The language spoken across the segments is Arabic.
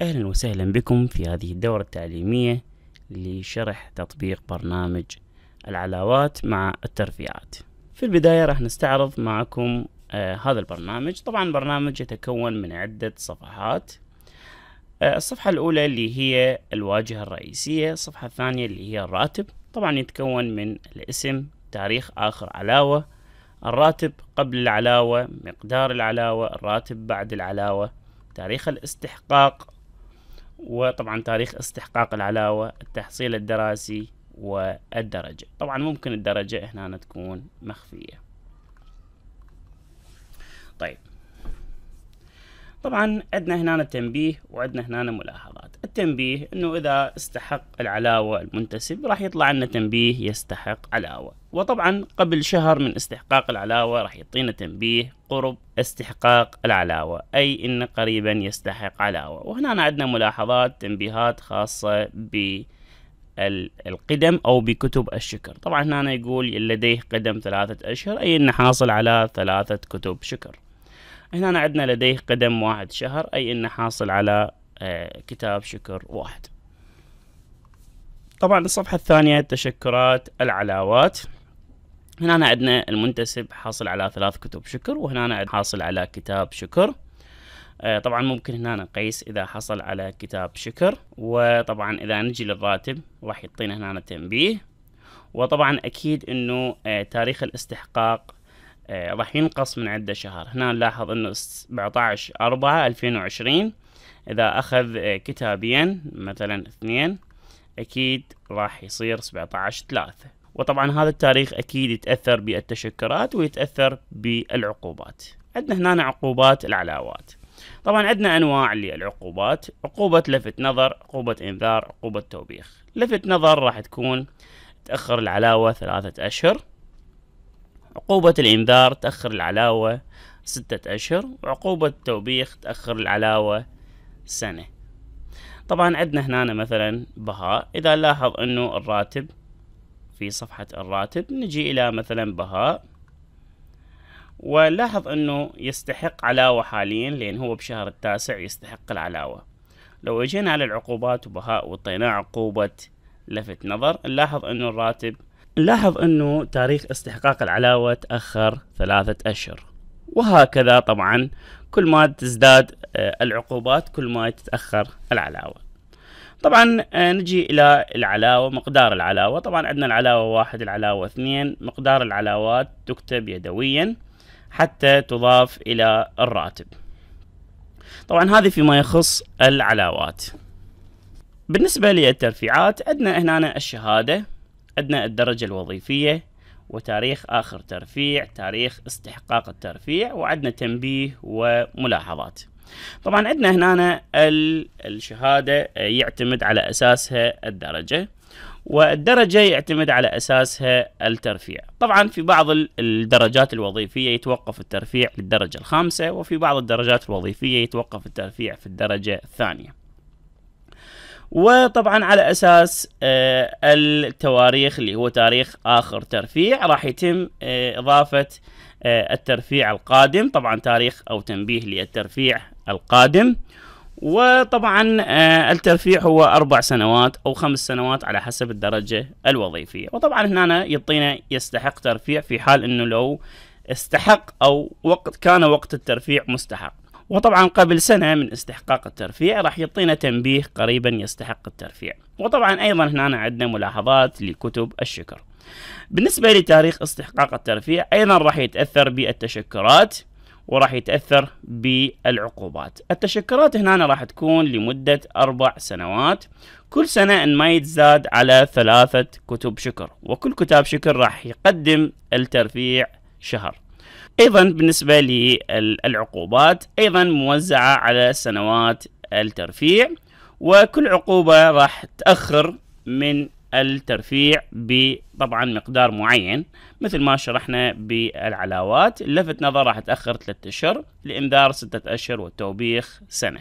أهلا وسهلا بكم في هذه الدورة التعليمية لشرح تطبيق برنامج العلاوات مع الترفيعات في البداية راح نستعرض معكم آه هذا البرنامج طبعا البرنامج يتكون من عدة صفحات آه الصفحة الأولى اللي هي الواجهة الرئيسية الصفحة الثانية اللي هي الراتب طبعا يتكون من الاسم تاريخ آخر علاوة الراتب قبل العلاوة مقدار العلاوة الراتب بعد العلاوة تاريخ الاستحقاق وطبعا تاريخ استحقاق العلاوة التحصيل الدراسي والدرجة طبعا ممكن الدرجة هنا تكون مخفية طيب طبعا عندنا هنا تنبيه وعندنا هنا ملاحظة تنبيه انه اذا استحق العلاوه المنتسب راح يطلع لنا تنبيه يستحق علاوه وطبعا قبل شهر من استحقاق العلاوه راح يعطينا تنبيه قرب استحقاق العلاوه اي انه قريبا يستحق علاوه وهنا عندنا ملاحظات تنبيهات خاصه ب القدم او بكتب الشكر طبعا هنا يقول لديه قدم ثلاثة اشهر اي انه حاصل على ثلاثة كتب شكر هنا عندنا لديه قدم واحد شهر أي أنه حاصل على آه، كتاب شكر واحد طبعا الصفحة الثانية تشكرات العلاوات هنا عندنا المنتسب حاصل على ثلاث كتب شكر وهنا حاصل على كتاب شكر آه، طبعا ممكن هنا نقيس اذا حصل على كتاب شكر وطبعا اذا نجي للراتب راح يعطينا هنا تنبيه وطبعا اكيد انه آه، تاريخ الاستحقاق راح ينقص من عده شهر هنا نلاحظ انه 17 4 2020 إذا أخذ آه، كتابين مثلا اثنين أكيد راح يصير 17 ثلاثة وطبعا هذا التاريخ أكيد يتأثر بالتشكرات ويتأثر بالعقوبات عندنا هنا عقوبات العلاوات طبعا عندنا انواع للعقوبات عقوبة لفت نظر عقوبة انذار عقوبة توبيخ لفت نظر راح تكون تأخر العلاوة ثلاثة أشهر عقوبة الإنذار تأخر العلاوة ستة أشهر وعقوبة التوبيخ تأخر العلاوة سنة طبعا عندنا هنا مثلا بهاء إذا نلاحظ أنه الراتب في صفحة الراتب نجي إلى مثلا بهاء ونلاحظ أنه يستحق علاوة حاليا لأن هو بشهر التاسع يستحق العلاوة لو اجينا على العقوبات وبهاء وطينا عقوبة لفت نظر نلاحظ أنه الراتب نلاحظ أنه تاريخ استحقاق العلاوة تأخر ثلاثة أشهر وهكذا طبعا كل ما تزداد آه، العقوبات كل ما تتأخر العلاوة طبعا آه، نجي إلى العلاوة مقدار العلاوة طبعا عندنا العلاوة واحد العلاوة اثنين مقدار العلاوات تكتب يدويا حتى تضاف إلى الراتب طبعا هذه فيما يخص العلاوات بالنسبة للترفيعات عندنا هنا الشهادة عندنا الدرجة الوظيفية وتاريخ آخر ترفيع تاريخ استحقاق الترفيع وعندنا تنبيه وملاحظات طبعا عندنا هنا الشهادة يعتمد على أساسها الدرجة والدرجة يعتمد على أساسها الترفيع طبعا في بعض الدرجات الوظيفية يتوقف الترفيع للدرجة الخامسة وفي بعض الدرجات الوظيفية يتوقف الترفيع في الدرجة الثانية وطبعا على اساس آه، التواريخ اللي هو تاريخ اخر ترفيع راح يتم آه، اضافه آه، الترفيع القادم طبعا تاريخ او تنبيه للترفيع القادم وطبعا الترفيع هو اربع سنوات او خمس سنوات على حسب الدرجه الوظيفيه وطبعا هنا يعطينا يستحق ترفيع في حال انه لو استحق او وقت كان وقت الترفيع مستحق وطبعا قبل سنة من استحقاق الترفيع راح يعطينا تنبيه قريبا يستحق الترفيع وطبعا أيضا هنا عندنا ملاحظات لكتب الشكر بالنسبة لتاريخ استحقاق الترفيع أيضا راح يتأثر بالتشكرات وراح يتأثر بالعقوبات التشكرات هنا راح تكون لمدة أربع سنوات كل سنة إن ما يتزاد على ثلاثة كتب شكر وكل كتاب شكر راح يقدم الترفيع شهر أيضا بالنسبة للعقوبات أيضا موزعة على سنوات الترفيع وكل عقوبة راح تأخر من الترفيع بطبعا مقدار معين مثل ما شرحنا بالعلاوات اللفت نظر راح تأخر ثلاثة أشهر الإنذار ستة أشهر والتوبيخ سنة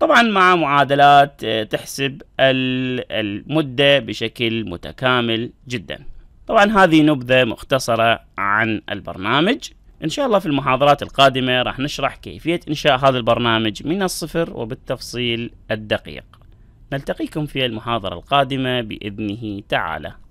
طبعا مع معادلات تحسب المدة بشكل متكامل جداً طبعا هذه نبذة مختصرة عن البرنامج إن شاء الله في المحاضرات القادمة راح نشرح كيفية إنشاء هذا البرنامج من الصفر وبالتفصيل الدقيق نلتقيكم في المحاضرة القادمة بإذنه تعالى